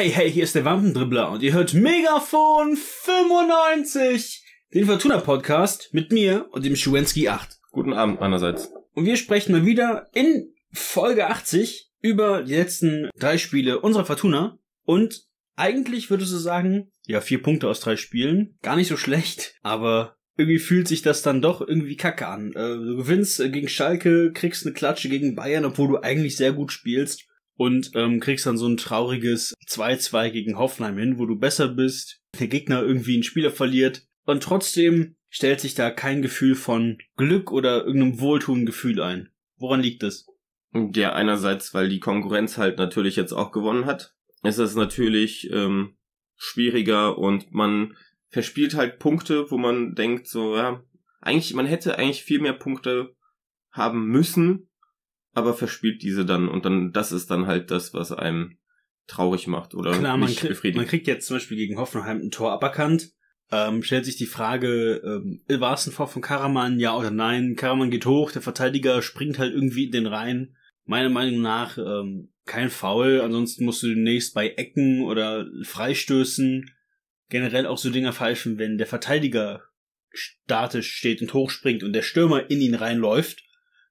Hey, hey, hier ist der Wampendribbler und ihr hört Megafon 95, den Fortuna Podcast mit mir und dem Schuwenski 8. Guten Abend meinerseits. Und wir sprechen mal wieder in Folge 80 über die letzten drei Spiele unserer Fortuna und eigentlich würdest du sagen, ja, vier Punkte aus drei Spielen, gar nicht so schlecht, aber irgendwie fühlt sich das dann doch irgendwie kacke an. Äh, du gewinnst äh, gegen Schalke, kriegst eine Klatsche gegen Bayern, obwohl du eigentlich sehr gut spielst und ähm, kriegst dann so ein trauriges 2-2 gegen Hoffenheim hin, wo du besser bist, der Gegner irgendwie einen Spieler verliert und trotzdem stellt sich da kein Gefühl von Glück oder irgendeinem Wohltun-Gefühl ein. Woran liegt das? Ja, einerseits, weil die Konkurrenz halt natürlich jetzt auch gewonnen hat. Es ist natürlich ähm, schwieriger und man verspielt halt Punkte, wo man denkt, so, ja, eigentlich, man hätte eigentlich viel mehr Punkte haben müssen, aber verspielt diese dann und dann, das ist dann halt das, was einem traurig macht oder Klar, nicht man krieg, befriedigt. Man kriegt jetzt zum Beispiel gegen Hoffenheim ein Tor aberkannt. Ähm, stellt sich die Frage, ähm, war es ein Foul von Karaman, ja oder nein? Karaman geht hoch, der Verteidiger springt halt irgendwie in den Rhein. Meiner Meinung nach ähm, kein Foul, ansonsten musst du demnächst bei Ecken oder Freistößen generell auch so Dinger falschen, wenn der Verteidiger statisch steht und hochspringt und der Stürmer in ihn reinläuft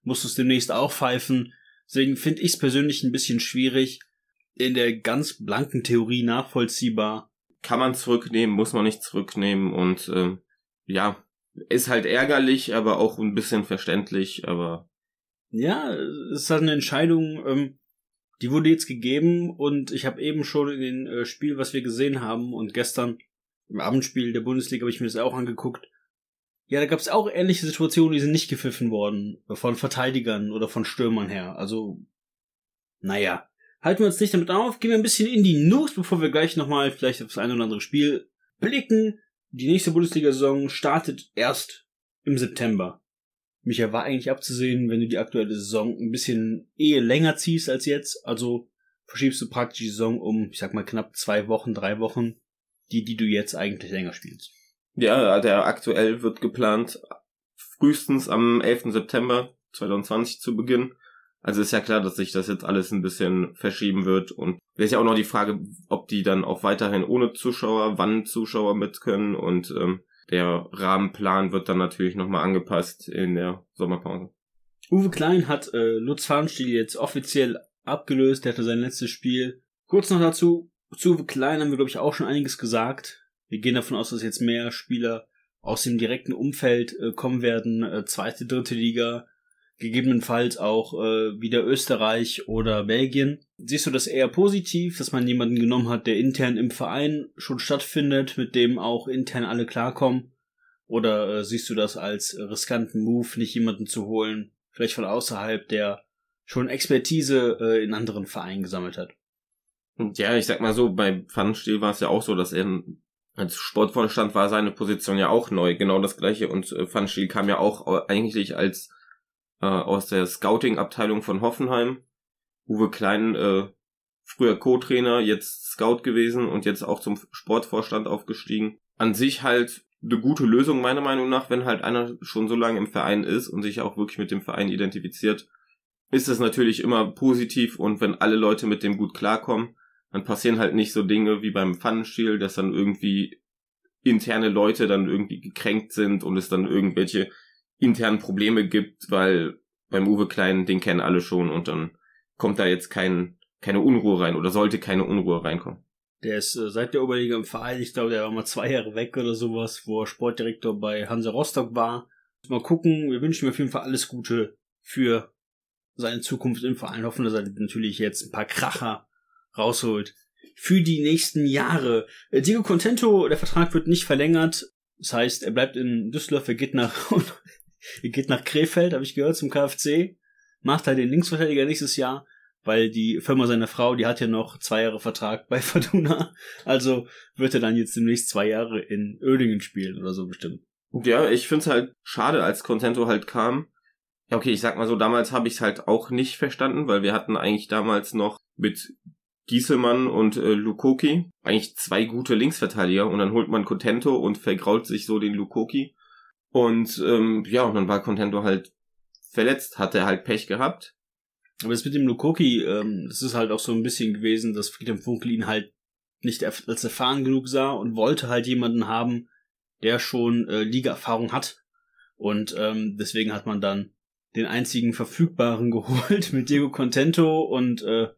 musst du es demnächst auch pfeifen. Deswegen finde ich es persönlich ein bisschen schwierig, in der ganz blanken Theorie nachvollziehbar. Kann man zurücknehmen, muss man nicht zurücknehmen und äh, ja, ist halt ärgerlich, aber auch ein bisschen verständlich, aber. Ja, es ist halt eine Entscheidung, ähm, die wurde jetzt gegeben und ich habe eben schon in dem äh, Spiel, was wir gesehen haben und gestern im Abendspiel der Bundesliga habe ich mir das auch angeguckt, ja, da gab es auch ähnliche Situationen, die sind nicht gepfiffen worden. Von Verteidigern oder von Stürmern her. Also, naja. Halten wir uns nicht damit auf, gehen wir ein bisschen in die News, bevor wir gleich nochmal vielleicht auf das ein oder andere Spiel blicken. Die nächste Bundesliga-Saison startet erst im September. Micha, war eigentlich abzusehen, wenn du die aktuelle Saison ein bisschen eher länger ziehst als jetzt. Also verschiebst du praktisch die Saison um, ich sag mal, knapp zwei Wochen, drei Wochen, die, die du jetzt eigentlich länger spielst. Ja, der aktuell wird geplant, frühestens am 11. September 2020 zu beginnen. Also ist ja klar, dass sich das jetzt alles ein bisschen verschieben wird und wäre ja auch noch die Frage, ob die dann auch weiterhin ohne Zuschauer, wann Zuschauer mit können und ähm, der Rahmenplan wird dann natürlich nochmal angepasst in der Sommerpause. Uwe Klein hat äh, Lutz Farnstiel jetzt offiziell abgelöst, der hatte sein letztes Spiel. Kurz noch dazu, zu Uwe Klein haben wir glaube ich auch schon einiges gesagt. Wir gehen davon aus, dass jetzt mehr Spieler aus dem direkten Umfeld äh, kommen werden, äh, zweite, dritte Liga, gegebenenfalls auch äh, wieder Österreich oder Belgien. Siehst du das eher positiv, dass man jemanden genommen hat, der intern im Verein schon stattfindet, mit dem auch intern alle klarkommen? Oder äh, siehst du das als riskanten Move, nicht jemanden zu holen, vielleicht von außerhalb, der schon Expertise äh, in anderen Vereinen gesammelt hat? Ja, ich sag mal so, bei Pfannenstiel war es ja auch so, dass er als Sportvorstand war seine Position ja auch neu, genau das gleiche. Und äh, Van Schiel kam ja auch äh, eigentlich als äh, aus der Scouting-Abteilung von Hoffenheim. Uwe Klein, äh, früher Co-Trainer, jetzt Scout gewesen und jetzt auch zum Sportvorstand aufgestiegen. An sich halt eine gute Lösung meiner Meinung nach, wenn halt einer schon so lange im Verein ist und sich auch wirklich mit dem Verein identifiziert, ist es natürlich immer positiv und wenn alle Leute mit dem gut klarkommen, dann passieren halt nicht so Dinge wie beim Pfannenstiel, dass dann irgendwie interne Leute dann irgendwie gekränkt sind und es dann irgendwelche internen Probleme gibt, weil beim Uwe Klein, den kennen alle schon und dann kommt da jetzt kein, keine Unruhe rein oder sollte keine Unruhe reinkommen. Der ist äh, seit der Oberliga im Verein, ich glaube, der war mal zwei Jahre weg oder sowas, wo er Sportdirektor bei Hansa Rostock war. Mal gucken, wir wünschen ihm auf jeden Fall alles Gute für seine Zukunft im Verein. Hoffen, dass er natürlich jetzt ein paar Kracher rausholt. Für die nächsten Jahre. Äh, Diego Contento, der Vertrag wird nicht verlängert. Das heißt, er bleibt in Düsseldorf, er geht nach, er geht nach Krefeld, habe ich gehört, zum KfC. Macht halt den Linksverteidiger nächstes Jahr, weil die Firma seiner Frau, die hat ja noch zwei Jahre Vertrag bei Faduna. Also wird er dann jetzt demnächst zwei Jahre in Oerdingen spielen oder so bestimmt. Ja, ich finde es halt schade, als Contento halt kam. Ja, okay, ich sag mal so, damals habe ich es halt auch nicht verstanden, weil wir hatten eigentlich damals noch mit Gieselmann und äh, Lukoki. Eigentlich zwei gute Linksverteidiger und dann holt man Contento und vergrault sich so den Lukoki. Und ähm, ja, und dann war Contento halt verletzt, hat er halt Pech gehabt. Aber das mit dem Lukoki, ähm, das ist halt auch so ein bisschen gewesen, dass Friedhelm Funkel ihn halt nicht als erfahren genug sah und wollte halt jemanden haben, der schon äh, Liga-Erfahrung hat. Und ähm, deswegen hat man dann den einzigen verfügbaren geholt mit Diego Contento und äh,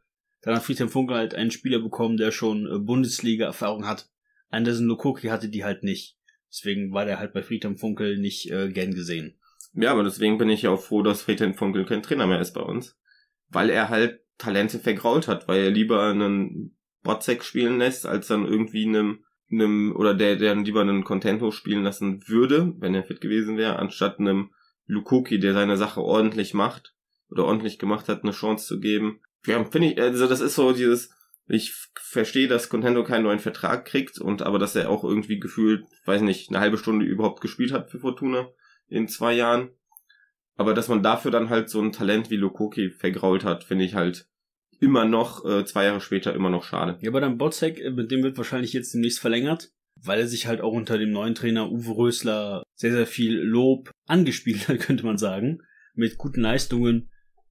dann hat Friedhelm Funkel halt einen Spieler bekommen, der schon äh, Bundesliga-Erfahrung hat. Anderson Lukoki hatte die halt nicht. Deswegen war der halt bei Friedhelm Funkel nicht äh, gern gesehen. Ja, aber deswegen bin ich ja auch froh, dass Friedhelm Funkel kein Trainer mehr ist bei uns. Weil er halt Talente vergrault hat, weil er lieber einen Botzek spielen lässt, als dann irgendwie einem, einem oder der, der dann lieber einen Contento spielen lassen würde, wenn er fit gewesen wäre, anstatt einem Lukoki, der seine Sache ordentlich macht oder ordentlich gemacht hat, eine Chance zu geben ja, finde ich, also das ist so dieses, ich verstehe, dass Contendo keinen neuen Vertrag kriegt und aber dass er auch irgendwie gefühlt, weiß nicht, eine halbe Stunde überhaupt gespielt hat für Fortuna in zwei Jahren. Aber dass man dafür dann halt so ein Talent wie Lokoki vergrault hat, finde ich halt immer noch, äh, zwei Jahre später immer noch schade. Ja, aber dann Botzek, äh, mit dem wird wahrscheinlich jetzt demnächst verlängert, weil er sich halt auch unter dem neuen Trainer Uwe Rösler sehr, sehr viel Lob angespielt hat, könnte man sagen. Mit guten Leistungen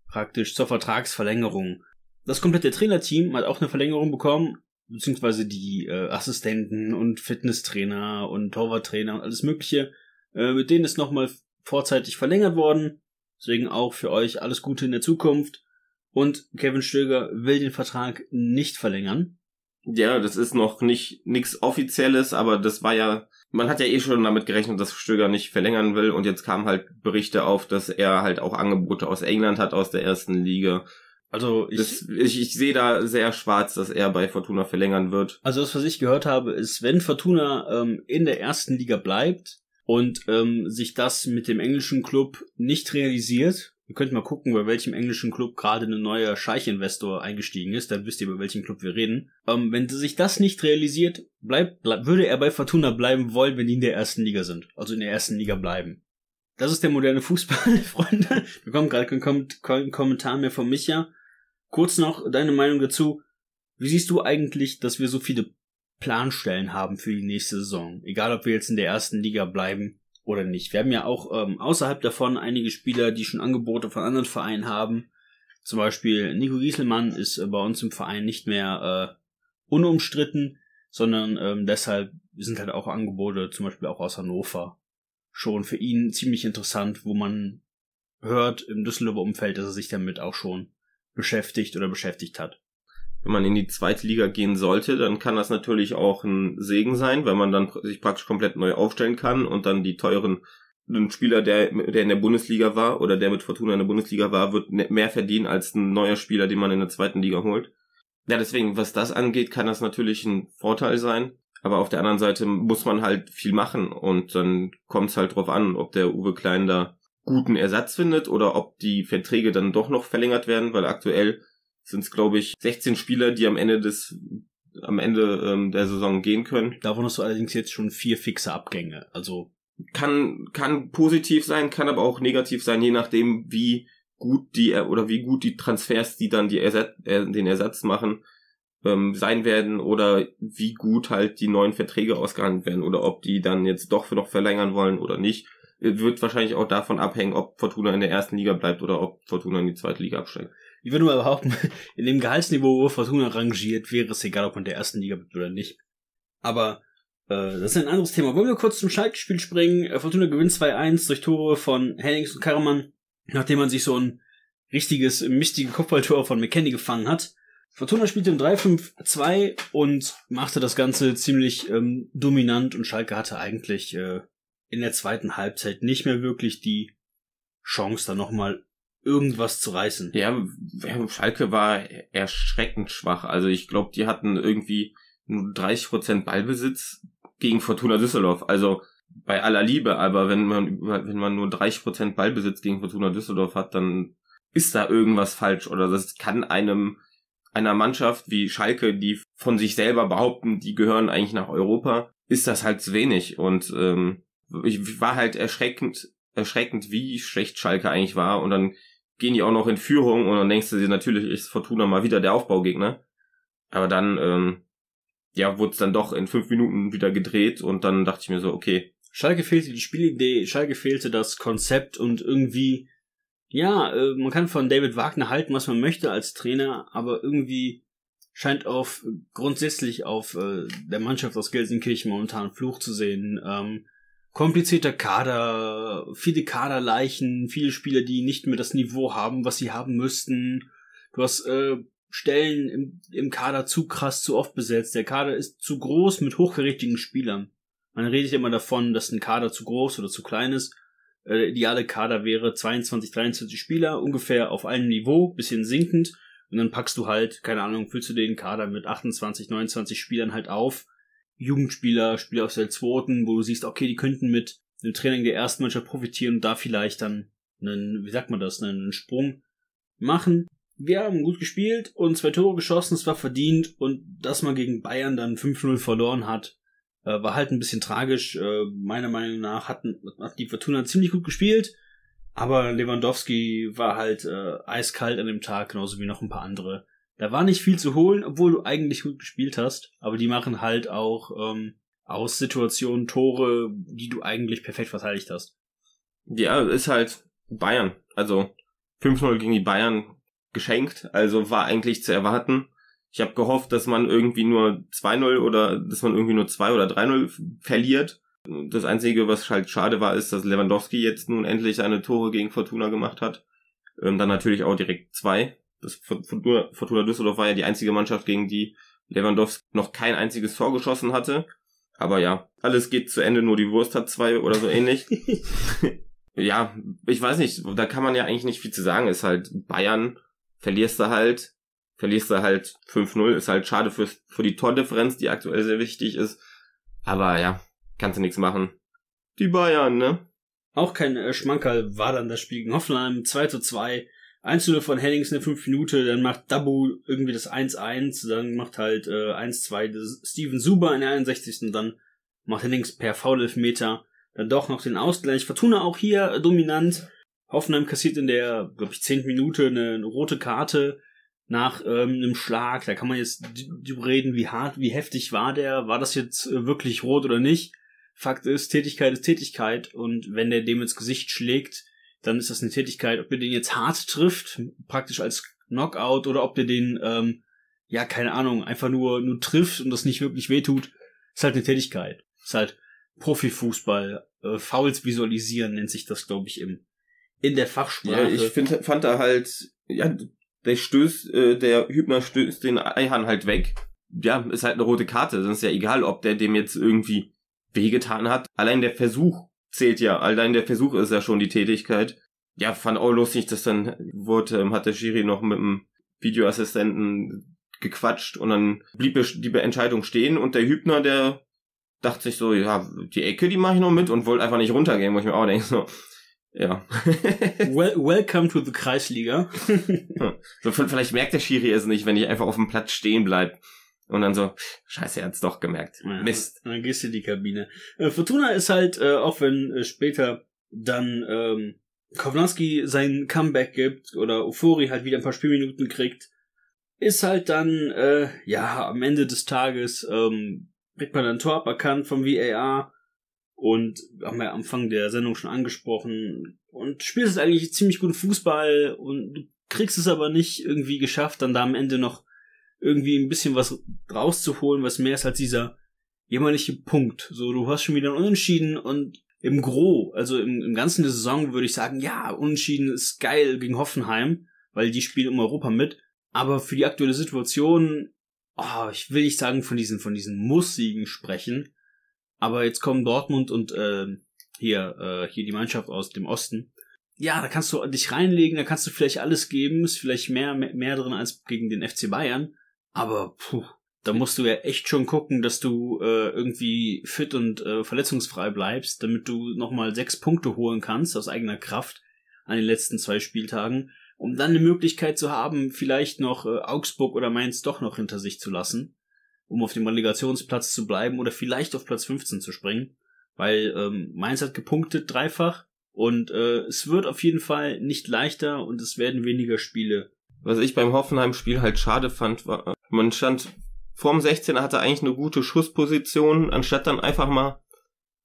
praktisch zur Vertragsverlängerung. Das komplette Trainerteam hat auch eine Verlängerung bekommen, beziehungsweise die äh, Assistenten und Fitnesstrainer und Torwarttrainer und alles Mögliche. Äh, mit denen ist nochmal vorzeitig verlängert worden. Deswegen auch für euch alles Gute in der Zukunft. Und Kevin Stöger will den Vertrag nicht verlängern. Ja, das ist noch nicht nichts Offizielles, aber das war ja man hat ja eh schon damit gerechnet, dass Stöger nicht verlängern will und jetzt kamen halt Berichte auf, dass er halt auch Angebote aus England hat, aus der ersten Liga. Also ich, das, ich, ich sehe da sehr schwarz, dass er bei Fortuna verlängern wird. Also das, was ich gehört habe, ist, wenn Fortuna ähm, in der ersten Liga bleibt und ähm, sich das mit dem englischen Club nicht realisiert Ihr könnt mal gucken, bei welchem englischen Club gerade ein neuer Scheich-Investor eingestiegen ist, dann wisst ihr, bei welchem Club wir reden. Ähm, wenn sich das nicht realisiert, bleibt, bleib, würde er bei Fortuna bleiben wollen, wenn die in der ersten Liga sind. Also in der ersten Liga bleiben. Das ist der moderne Fußball, Freunde. Wir kommen gerade kein Kommentar mehr von Micha. Kurz noch deine Meinung dazu. Wie siehst du eigentlich, dass wir so viele Planstellen haben für die nächste Saison? Egal, ob wir jetzt in der ersten Liga bleiben oder nicht. Wir haben ja auch ähm, außerhalb davon einige Spieler, die schon Angebote von anderen Vereinen haben. Zum Beispiel Nico Gieselmann ist äh, bei uns im Verein nicht mehr äh, unumstritten, sondern ähm, deshalb sind halt auch Angebote, zum Beispiel auch aus Hannover, schon für ihn ziemlich interessant, wo man hört im Düsseldorfer Umfeld, dass er sich damit auch schon beschäftigt oder beschäftigt hat wenn man in die zweite Liga gehen sollte, dann kann das natürlich auch ein Segen sein, weil man dann sich praktisch komplett neu aufstellen kann und dann die teuren ein Spieler, der, der in der Bundesliga war oder der mit Fortuna in der Bundesliga war, wird ne, mehr verdienen als ein neuer Spieler, den man in der zweiten Liga holt. Ja, deswegen, was das angeht, kann das natürlich ein Vorteil sein. Aber auf der anderen Seite muss man halt viel machen und dann kommt es halt drauf an, ob der Uwe Klein da guten Ersatz findet oder ob die Verträge dann doch noch verlängert werden, weil aktuell sind es, glaube ich, 16 Spieler, die am Ende des am Ende ähm, der Saison gehen können. Davon hast du allerdings jetzt schon vier fixe Abgänge. Also kann kann positiv sein, kann aber auch negativ sein, je nachdem wie gut die oder wie gut die Transfers, die dann die Ersatz, äh, den Ersatz machen, ähm, sein werden oder wie gut halt die neuen Verträge ausgehandelt werden oder ob die dann jetzt doch für noch verlängern wollen oder nicht. Äh, wird wahrscheinlich auch davon abhängen, ob Fortuna in der ersten Liga bleibt oder ob Fortuna in die zweite Liga absteigt ich würde mal behaupten, in dem Gehaltsniveau, wo Fortuna rangiert, wäre es egal, ob man der ersten Liga wird oder nicht. Aber äh, das ist ein anderes Thema. Wollen wir kurz zum Schalke-Spiel springen? Äh, Fortuna gewinnt 2-1 durch Tore von Hennings und Karaman, nachdem man sich so ein richtiges, michtiges Kopfballtor von McKenny gefangen hat. Fortuna spielte im 3-5-2 und machte das Ganze ziemlich ähm, dominant und Schalke hatte eigentlich äh, in der zweiten Halbzeit nicht mehr wirklich die Chance, da nochmal irgendwas zu reißen. Ja, Schalke war erschreckend schwach. Also ich glaube, die hatten irgendwie nur 30 Prozent Ballbesitz gegen Fortuna Düsseldorf. Also bei aller Liebe, aber wenn man wenn man nur 30 Prozent Ballbesitz gegen Fortuna Düsseldorf hat, dann ist da irgendwas falsch oder das kann einem einer Mannschaft wie Schalke, die von sich selber behaupten, die gehören eigentlich nach Europa, ist das halt zu wenig und ähm, ich war halt erschreckend erschreckend, wie schlecht Schalke eigentlich war und dann gehen die auch noch in Führung und dann denkst du dir, natürlich ist Fortuna mal wieder der Aufbaugegner. Aber dann, ähm, ja, wurde es dann doch in fünf Minuten wieder gedreht und dann dachte ich mir so, okay. Schalke fehlte die Spielidee, Schalke fehlte das Konzept und irgendwie, ja, äh, man kann von David Wagner halten, was man möchte als Trainer, aber irgendwie scheint auf grundsätzlich auf äh, der Mannschaft aus Gelsenkirchen momentan Fluch zu sehen. Ähm, komplizierter Kader, viele Kaderleichen, viele Spieler, die nicht mehr das Niveau haben, was sie haben müssten. Du hast äh, Stellen im, im Kader zu krass, zu oft besetzt. Der Kader ist zu groß mit hochkarätigen Spielern. Man redet immer davon, dass ein Kader zu groß oder zu klein ist. Äh, der ideale Kader wäre 22, 23 Spieler, ungefähr auf einem Niveau, bisschen sinkend. Und dann packst du halt, keine Ahnung, füllst du den Kader mit 28, 29 Spielern halt auf, Jugendspieler, Spieler aus der zweiten, wo du siehst, okay, die könnten mit einem Training der ersten Mannschaft profitieren und da vielleicht dann einen, wie sagt man das, einen Sprung machen. Wir haben gut gespielt und zwei Tore geschossen, es war verdient und dass man gegen Bayern dann 5-0 verloren hat, äh, war halt ein bisschen tragisch. Äh, meiner Meinung nach hatten, hat die Fortuna ziemlich gut gespielt, aber Lewandowski war halt äh, eiskalt an dem Tag, genauso wie noch ein paar andere. Da war nicht viel zu holen, obwohl du eigentlich gut gespielt hast. Aber die machen halt auch ähm, aus Situationen Tore, die du eigentlich perfekt verteidigt hast. Ja, ist halt Bayern. Also 5-0 gegen die Bayern geschenkt. Also war eigentlich zu erwarten. Ich habe gehofft, dass man irgendwie nur 2-0 oder dass man irgendwie nur 2 oder 3-0 verliert. Das Einzige, was halt schade war, ist, dass Lewandowski jetzt nun endlich seine Tore gegen Fortuna gemacht hat. Ähm, dann natürlich auch direkt zwei das Fortuna, Fortuna Düsseldorf war ja die einzige Mannschaft, gegen die Lewandowski noch kein einziges Tor geschossen hatte. Aber ja, alles geht zu Ende, nur die Wurst hat zwei oder so ähnlich. ja, ich weiß nicht, da kann man ja eigentlich nicht viel zu sagen. Ist halt Bayern, verlierst du halt, verlierst du halt 5-0, ist halt schade fürs, für die Tordifferenz, die aktuell sehr wichtig ist. Aber ja, kannst du nichts machen. Die Bayern, ne? Auch kein äh, Schmankerl war dann das Spiel gegen Hoffenheim 2 zu 2. 1-0 von Hennings eine 5 Minute, dann macht Dabu irgendwie das 1-1, dann macht halt äh, 1-2 Steven Suba in der 61. Und dann macht Hennings per Foul-Elfmeter dann doch noch den Ausgleich. Fortuna auch hier äh, dominant. Hoffenheim kassiert in der, glaube ich, 10. Minute eine, eine rote Karte nach ähm, einem Schlag. Da kann man jetzt reden, wie hart, wie heftig war der, war das jetzt äh, wirklich rot oder nicht. Fakt ist, Tätigkeit ist Tätigkeit und wenn der dem ins Gesicht schlägt, dann ist das eine Tätigkeit, ob ihr den jetzt hart trifft, praktisch als Knockout, oder ob ihr den, ähm, ja, keine Ahnung, einfach nur, nur trifft und das nicht wirklich wehtut, ist halt eine Tätigkeit. Ist halt Profifußball, äh, Fouls visualisieren nennt sich das, glaube ich, im, in der Fachsprache. Ja, ich find, fand da halt, ja, der stößt, äh, der Hübner stößt den Eihahn halt weg. Ja, ist halt eine rote Karte, sonst ist ja egal, ob der dem jetzt irgendwie wehgetan hat. Allein der Versuch, zählt ja. Allein der Versuch ist ja schon die Tätigkeit. Ja, fand auch lustig, dass dann wurde, ähm, hat der Schiri noch mit dem Videoassistenten gequatscht und dann blieb die Entscheidung stehen und der Hübner, der dachte sich so, ja, die Ecke, die mache ich noch mit und wollte einfach nicht runtergehen, wo ich mir auch denke, so, ja. well, welcome to the Kreisliga. so, vielleicht merkt der Schiri es nicht, wenn ich einfach auf dem Platz stehen bleib. Und dann so, scheiße, er hat's doch gemerkt. Ja, Mist. Dann gehst du in die Kabine. Äh, Fortuna ist halt, äh, auch wenn äh, später dann ähm, Kovnowski sein Comeback gibt oder Ofori halt wieder ein paar Spielminuten kriegt, ist halt dann, äh, ja, am Ende des Tages ähm, kriegt man dann Tor aberkannt vom VAR und haben wir am Anfang der Sendung schon angesprochen und spielst eigentlich ziemlich guten Fußball und du kriegst es aber nicht irgendwie geschafft, dann da am Ende noch irgendwie ein bisschen was rauszuholen, was mehr ist als dieser jämmerliche Punkt. So, du hast schon wieder einen Unentschieden und im Gro, also im, im Ganzen der Saison würde ich sagen, ja, Unentschieden ist geil gegen Hoffenheim, weil die spielen um Europa mit. Aber für die aktuelle Situation, oh, ich will nicht sagen von diesen, von diesen Muss-Siegen sprechen. Aber jetzt kommen Dortmund und äh, hier, äh, hier die Mannschaft aus dem Osten. Ja, da kannst du dich reinlegen, da kannst du vielleicht alles geben, ist vielleicht mehr, mehr, mehr drin als gegen den FC Bayern. Aber puh. Da musst du ja echt schon gucken, dass du äh, irgendwie fit und äh, verletzungsfrei bleibst, damit du nochmal sechs Punkte holen kannst aus eigener Kraft an den letzten zwei Spieltagen, um dann eine Möglichkeit zu haben, vielleicht noch äh, Augsburg oder Mainz doch noch hinter sich zu lassen, um auf dem Relegationsplatz zu bleiben oder vielleicht auf Platz 15 zu springen, weil ähm, Mainz hat gepunktet dreifach und äh, es wird auf jeden Fall nicht leichter und es werden weniger Spiele. Was ich beim Hoffenheim-Spiel halt schade fand, war, man stand vorm 16er, hatte eigentlich eine gute Schussposition. Anstatt dann einfach mal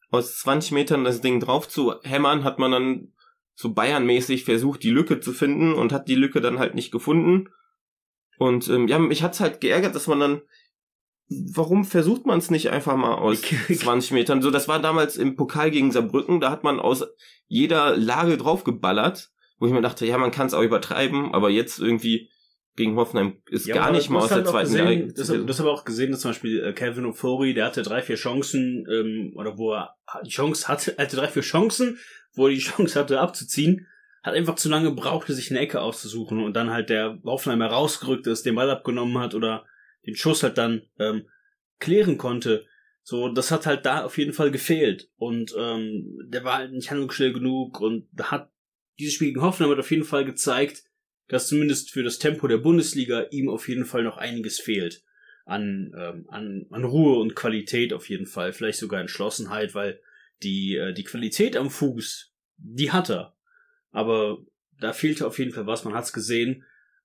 aus 20 Metern das Ding drauf zu hämmern, hat man dann so Bayern-mäßig versucht, die Lücke zu finden und hat die Lücke dann halt nicht gefunden. Und ähm, ja, mich hat's halt geärgert, dass man dann warum versucht man es nicht einfach mal aus 20 Metern? So, das war damals im Pokal gegen Saarbrücken, da hat man aus jeder Lage draufgeballert, wo ich mir dachte, ja, man kann es auch übertreiben, aber jetzt irgendwie gegen Hoffenheim ist ja, gar nicht mal aus der halt zweiten gesehen, Liga. Das, das haben wir auch gesehen, dass zum Beispiel Kevin äh, Ofori, der hatte drei, vier Chancen, ähm, oder wo er die Chance hatte, hatte drei, vier Chancen, wo er die Chance hatte abzuziehen, hat einfach zu lange brauchte, sich eine Ecke auszusuchen und dann halt der Hoffenheimer rausgerückt ist, den Ball abgenommen hat oder den Schuss halt dann ähm, klären konnte. So, das hat halt da auf jeden Fall gefehlt. Und ähm, der war halt nicht handlungsschnell genug und hat dieses Spiel gegen Hoffenheim hat auf jeden Fall gezeigt, dass zumindest für das Tempo der Bundesliga ihm auf jeden Fall noch einiges fehlt. An, ähm, an, an Ruhe und Qualität auf jeden Fall. Vielleicht sogar Entschlossenheit, weil die, äh, die Qualität am Fuß, die hat er. Aber da fehlte auf jeden Fall was, man hat's gesehen.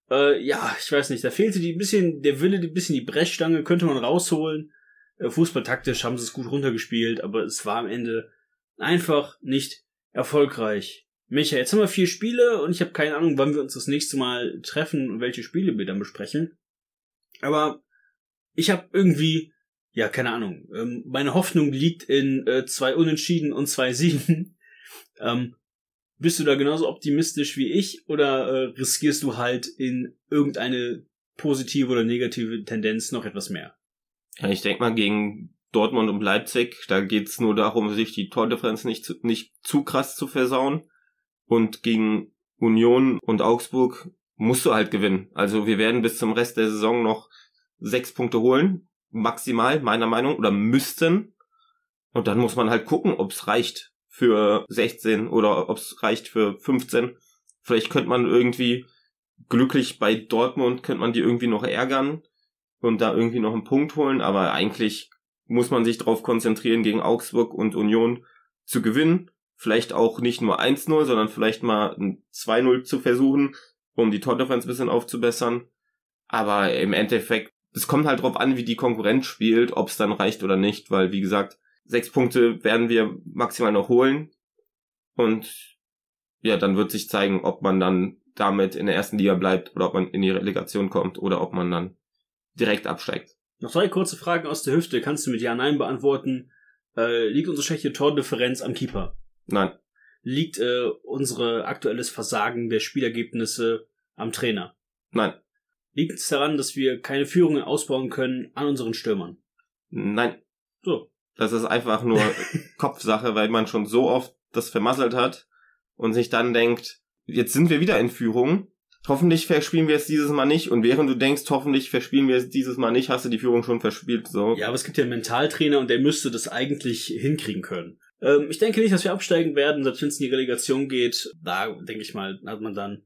Äh, ja, ich weiß nicht, da fehlte die bisschen, der Wille, die bisschen die Brechstange, könnte man rausholen. Äh, fußballtaktisch haben sie es gut runtergespielt, aber es war am Ende einfach nicht erfolgreich. Michael, jetzt haben wir vier Spiele und ich habe keine Ahnung, wann wir uns das nächste Mal treffen und welche Spiele wir dann besprechen. Aber ich habe irgendwie, ja, keine Ahnung, ähm, meine Hoffnung liegt in äh, zwei Unentschieden und zwei Siegen. ähm, bist du da genauso optimistisch wie ich oder äh, riskierst du halt in irgendeine positive oder negative Tendenz noch etwas mehr? Ja, ich denke mal, gegen Dortmund und Leipzig, da geht's nur darum, sich die Tordifferenz nicht nicht zu krass zu versauen. Und gegen Union und Augsburg musst du halt gewinnen. Also wir werden bis zum Rest der Saison noch sechs Punkte holen, maximal, meiner Meinung, oder müssten. Und dann muss man halt gucken, ob es reicht für 16 oder ob es reicht für 15. Vielleicht könnte man irgendwie glücklich bei Dortmund, könnte man die irgendwie noch ärgern und da irgendwie noch einen Punkt holen, aber eigentlich muss man sich darauf konzentrieren, gegen Augsburg und Union zu gewinnen vielleicht auch nicht nur 1-0, sondern vielleicht mal ein 2-0 zu versuchen, um die Tordifferenz ein bisschen aufzubessern. Aber im Endeffekt, es kommt halt drauf an, wie die Konkurrenz spielt, ob es dann reicht oder nicht, weil wie gesagt, sechs Punkte werden wir maximal noch holen. Und ja, dann wird sich zeigen, ob man dann damit in der ersten Liga bleibt oder ob man in die Relegation kommt oder ob man dann direkt absteigt. Noch zwei kurze Fragen aus der Hüfte. Kannst du mit Ja, Nein beantworten? Äh, liegt unsere schlechte Tordifferenz am Keeper? Nein. Liegt äh, unsere aktuelles Versagen der Spielergebnisse am Trainer? Nein. Liegt es daran, dass wir keine Führungen ausbauen können an unseren Stürmern? Nein. So. Das ist einfach nur Kopfsache, weil man schon so oft das vermasselt hat und sich dann denkt, jetzt sind wir wieder in Führung. Hoffentlich verspielen wir es dieses Mal nicht. Und während du denkst, hoffentlich verspielen wir es dieses Mal nicht, hast du die Führung schon verspielt. So. Ja, aber es gibt ja einen Mentaltrainer und der müsste das eigentlich hinkriegen können. Ähm, ich denke nicht, dass wir absteigen werden, selbst wenn es in die Relegation geht. Da denke ich mal, hat man dann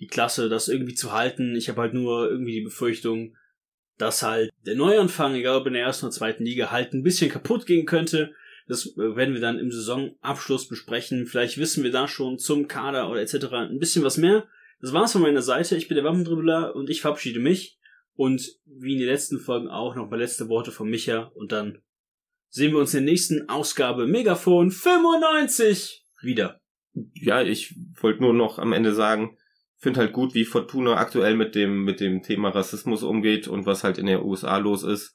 die Klasse, das irgendwie zu halten. Ich habe halt nur irgendwie die Befürchtung, dass halt der Neuanfang, egal ob in der ersten oder zweiten Liga, halt ein bisschen kaputt gehen könnte. Das äh, werden wir dann im Saisonabschluss besprechen. Vielleicht wissen wir da schon zum Kader oder etc. ein bisschen was mehr. Das war's von meiner Seite. Ich bin der Wappendribbler und ich verabschiede mich. Und wie in den letzten Folgen auch noch mal letzte Worte von Micha und dann sehen wir uns in der nächsten Ausgabe Megafon 95 wieder. Ja, ich wollte nur noch am Ende sagen, finde halt gut, wie Fortuna aktuell mit dem, mit dem Thema Rassismus umgeht und was halt in der USA los ist.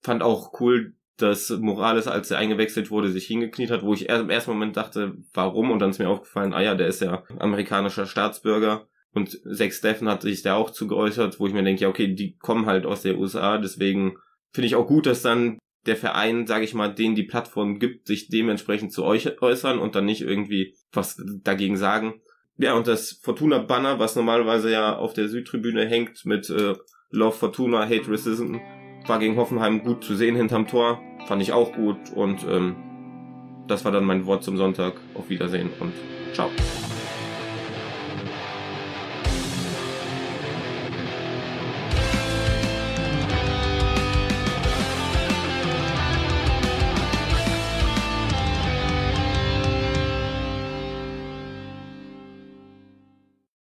Fand auch cool, dass Morales, als er eingewechselt wurde, sich hingekniet hat, wo ich im ersten Moment dachte, warum? Und dann ist mir aufgefallen, ah ja, der ist ja amerikanischer Staatsbürger. Und Zach Steffen hat sich da auch zugeäußert, wo ich mir denke, ja, okay, die kommen halt aus der USA, deswegen finde ich auch gut, dass dann der Verein, sage ich mal, denen die Plattform gibt, sich dementsprechend zu euch äußern und dann nicht irgendwie was dagegen sagen. Ja, und das Fortuna-Banner, was normalerweise ja auf der Südtribüne hängt mit äh, Love Fortuna, Hate Racism, war gegen Hoffenheim gut zu sehen hinterm Tor. Fand ich auch gut und ähm, das war dann mein Wort zum Sonntag. Auf Wiedersehen und ciao.